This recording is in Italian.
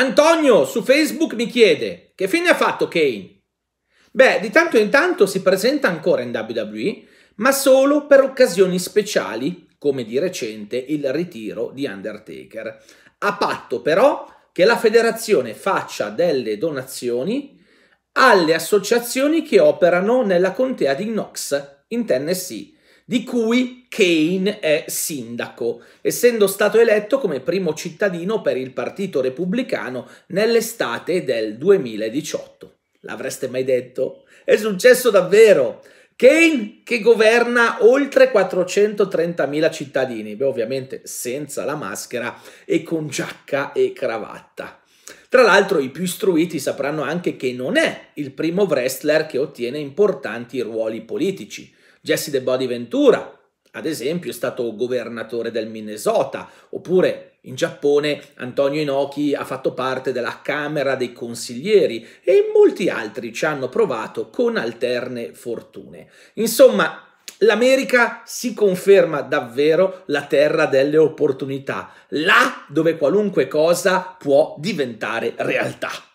Antonio su Facebook mi chiede che fine ha fatto Kane? Beh, di tanto in tanto si presenta ancora in WWE, ma solo per occasioni speciali, come di recente il ritiro di Undertaker. A patto però che la federazione faccia delle donazioni alle associazioni che operano nella contea di Knox, in Tennessee, di cui Kane è sindaco, essendo stato eletto come primo cittadino per il Partito Repubblicano nell'estate del 2018. L'avreste mai detto? È successo davvero! Kane che governa oltre 430.000 cittadini, beh ovviamente senza la maschera e con giacca e cravatta. Tra l'altro i più istruiti sapranno anche che non è il primo wrestler che ottiene importanti ruoli politici. Jesse The Body Ventura, ad esempio, è stato governatore del Minnesota, oppure in Giappone Antonio Inoki ha fatto parte della Camera dei Consiglieri e molti altri ci hanno provato con alterne fortune. Insomma, L'America si conferma davvero la terra delle opportunità, là dove qualunque cosa può diventare realtà.